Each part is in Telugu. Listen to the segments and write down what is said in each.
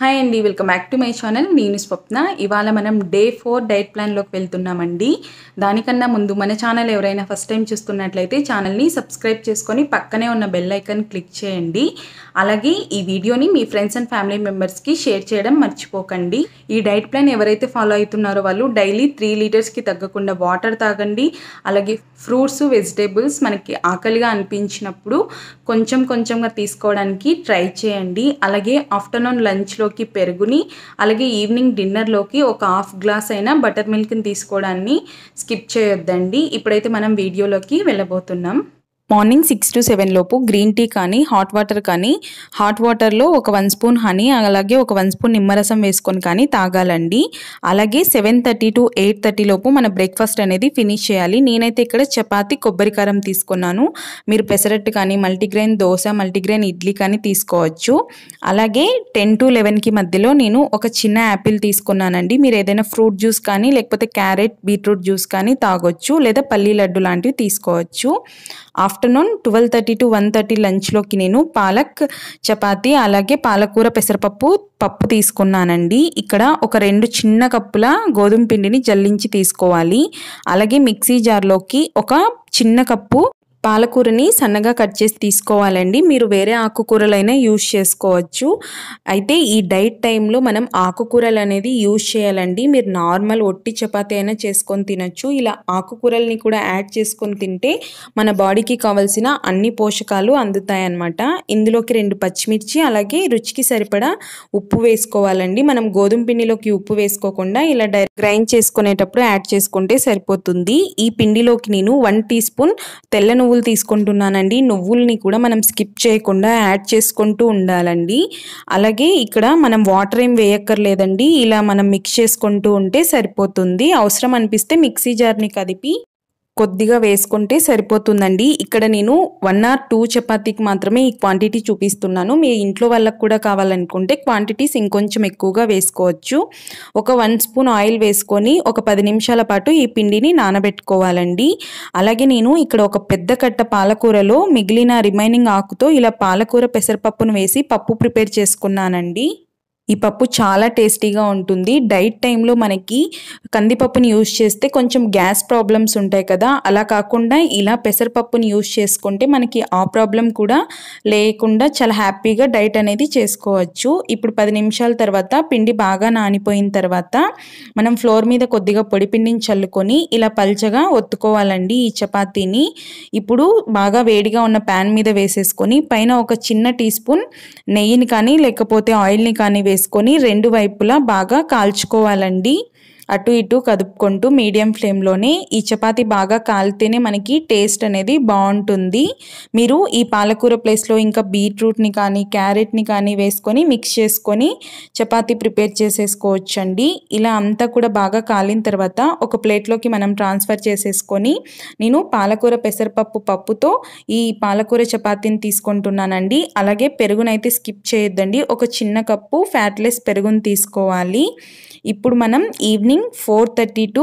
హాయ్ అండి welcome back to my channel నేను స్వప్న ఇవాళ మనం డే ఫోర్ డైట్ ప్లాన్లోకి వెళ్తున్నామండి దానికన్నా ముందు మన ఛానల్ ఎవరైనా ఫస్ట్ టైం చూస్తున్నట్లయితే ఛానల్ని సబ్స్క్రైబ్ చేసుకొని పక్కనే ఉన్న బెల్ ఐకన్ క్లిక్ చేయండి అలాగే ఈ వీడియోని మీ ఫ్రెండ్స్ అండ్ ఫ్యామిలీ మెంబర్స్కి షేర్ చేయడం మర్చిపోకండి ఈ డైట్ ప్లాన్ ఎవరైతే ఫాలో అవుతున్నారో వాళ్ళు డైలీ త్రీ లీటర్స్కి తగ్గకుండా వాటర్ తాగండి అలాగే ఫ్రూట్స్ వెజిటేబుల్స్ మనకి ఆకలిగా అనిపించినప్పుడు కొంచెం కొంచెంగా తీసుకోవడానికి ట్రై చేయండి అలాగే ఆఫ్టర్నూన్ లంచ్లో లంచ్లోకి పెరుగుని అలాగే ఈవినింగ్ డిన్నర్లోకి ఒక హాఫ్ గ్లాస్ అయినా బటర్ మిల్క్ని తీసుకోవడాన్ని స్కిప్ చేయొద్దండి ఇప్పుడైతే మనం వీడియోలోకి వెళ్ళబోతున్నాం మార్నింగ్ సిక్స్ టు సెవెన్ లోపు గ్రీన్ టీ కానీ హాట్ వాటర్ కానీ హాట్ వాటర్లో ఒక వన్ స్పూన్ హనీ అలాగే ఒక వన్ స్పూన్ నిమ్మరసం వేసుకొని కానీ తాగాలండి అలాగే seven thirty to eight thirty లోపు మన బ్రేక్ఫాస్ట్ అనేది ఫినిష్ చేయాలి నేనైతే ఇక్కడ చపాతి కొబ్బరికారం తీసుకున్నాను మీరు పెసరట్టు కానీ మల్టీగ్రెయిన్ దోశ మల్టీగ్రెయిన్ ఇడ్లీ కానీ తీసుకోవచ్చు అలాగే టెన్ టు లెవెన్కి మధ్యలో నేను ఒక చిన్న యాపిల్ తీసుకున్నానండి మీరు ఏదైనా ఫ్రూట్ జ్యూస్ కానీ లేకపోతే క్యారెట్ బీట్రూట్ జ్యూస్ కానీ తాగొచ్చు లేదా పల్లీ లడ్డు లాంటివి తీసుకోవచ్చు after afternoon twelve thirty to one thirty లంచ్లోకి నేను పాలక్ చపాతి అలాగే పాలకూర పెసరపప్పు పప్పు తీసుకున్నానండి ఇక్కడ ఒక రెండు చిన్న కప్పుల గోధుమ పిండిని జల్లించి తీసుకోవాలి అలాగే మిక్సీ జార్లోకి ఒక చిన్న కప్పు పాలకూరని సన్నగా కట్ చేసి తీసుకోవాలండి మీరు వేరే ఆకుకూరలైనా యూజ్ చేసుకోవచ్చు అయితే ఈ డైట్ టైంలో మనం ఆకుకూరలు అనేది యూజ్ చేయాలండి మీరు నార్మల్ ఒట్టి చపాతీ అయినా చేసుకొని తినచ్చు ఇలా ఆకుకూరల్ని కూడా యాడ్ చేసుకొని తింటే మన బాడీకి కావలసిన అన్ని పోషకాలు అందుతాయన్నమాట ఇందులోకి రెండు పచ్చిమిర్చి అలాగే రుచికి సరిపడా ఉప్పు వేసుకోవాలండి మనం గోధుమ పిండిలోకి ఉప్పు వేసుకోకుండా ఇలా డైరెక్ట్ గ్రైండ్ చేసుకునేటప్పుడు యాడ్ చేసుకుంటే సరిపోతుంది ఈ పిండిలోకి నేను వన్ టీ స్పూన్ తెల్ల నువ్వు నువ్వులు తీసుకుంటున్నానండి నువ్వుల్ని కూడా మనం స్కిప్ చేయకుండా యాడ్ చేసుకుంటూ ఉండాలండి అలాగే ఇక్కడ మనం వాటర్ ఏం వేయక్కర్లేదండి ఇలా మనం మిక్స్ చేసుకుంటూ ఉంటే సరిపోతుంది అవసరం అనిపిస్తే మిక్సీ జార్ని కదిపి కొద్దిగా వేసుకుంటే సరిపోతుందండి ఇక్కడ నేను వన్ ఆర్ టూ చపాతీకి మాత్రమే ఈ క్వాంటిటీ చూపిస్తున్నాను మీ ఇంట్లో వాళ్ళకు కూడా కావాలనుకుంటే క్వాంటిటీస్ ఇంకొంచెం ఎక్కువగా వేసుకోవచ్చు ఒక వన్ స్పూన్ ఆయిల్ వేసుకొని ఒక పది నిమిషాల పాటు ఈ పిండిని నానబెట్టుకోవాలండి అలాగే నేను ఇక్కడ ఒక పెద్ద కట్ట పాలకూరలో మిగిలిన రిమైనింగ్ ఆకుతో ఇలా పాలకూర పెసరపప్పును వేసి పప్పు ప్రిపేర్ చేసుకున్నానండి ఈ పప్పు చాలా టేస్టీగా ఉంటుంది డైట్ టైంలో మనకి కందిపప్పుని యూజ్ చేస్తే కొంచెం గ్యాస్ ప్రాబ్లమ్స్ ఉంటాయి కదా అలా కాకుండా ఇలా పెసరపప్పుని యూజ్ చేసుకుంటే మనకి ఆ ప్రాబ్లం కూడా లేకుండా చాలా హ్యాపీగా డైట్ అనేది చేసుకోవచ్చు ఇప్పుడు పది నిమిషాల తర్వాత పిండి బాగా నానిపోయిన తర్వాత మనం ఫ్లోర్ మీద కొద్దిగా పొడి పిండిని చల్లుకొని ఇలా పల్చగా ఒత్తుకోవాలండి ఈ చపాతీని ఇప్పుడు బాగా వేడిగా ఉన్న ప్యాన్ మీద వేసేసుకొని పైన ఒక చిన్న టీ స్పూన్ నెయ్యిని కానీ లేకపోతే ఆయిల్ని కానీ వేసుకొని రెండు వైపులా బాగా కాల్చుకోవాలండి అటు ఇటు కదుపుకుంటూ మీడియం ఫ్లేమ్లోనే ఈ చపాతి బాగా కాలితేనే మనకి టేస్ట్ అనేది బాగుంటుంది మీరు ఈ పాలకూర ప్లేస్లో ఇంకా బీట్రూట్ని కానీ క్యారెట్ని కానీ వేసుకొని మిక్స్ చేసుకొని చపాతి ప్రిపేర్ చేసేసుకోవచ్చండి ఇలా అంతా కూడా బాగా కాలిన తర్వాత ఒక ప్లేట్లోకి మనం ట్రాన్స్ఫర్ చేసేసుకొని నేను పాలకూర పెసరపప్పు పప్పుతో ఈ పాలకూర చపాతీని తీసుకుంటున్నానండి అలాగే పెరుగునైతే స్కిప్ చేయొద్దండి ఒక చిన్న కప్పు ఫ్యాట్లెస్ పెరుగును తీసుకోవాలి ఇప్పుడు మనం evening evening four thirty to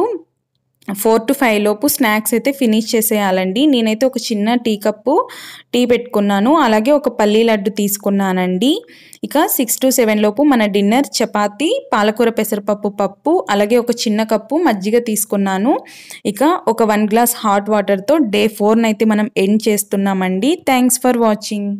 four to five లోపు స్నాక్స్ అయితే ఫినిష్ చేసేయాలండి నేనైతే ఒక చిన్న టీ కప్పు టీ పెట్టుకున్నాను అలాగే ఒక పల్లీ లడ్డు తీసుకున్నానండి ఇక సిక్స్ టు సెవెన్ లోపు మన డిన్నర్ చపాతి పాలకూర పెసరపప్పు పప్పు అలాగే ఒక చిన్న కప్పు మజ్జిగ తీసుకున్నాను ఇక ఒక వన్ గ్లాస్ హాట్ వాటర్తో డే ఫోర్నైతే మనం ఎండ్ చేస్తున్నామండి థ్యాంక్స్ ఫర్ వాచింగ్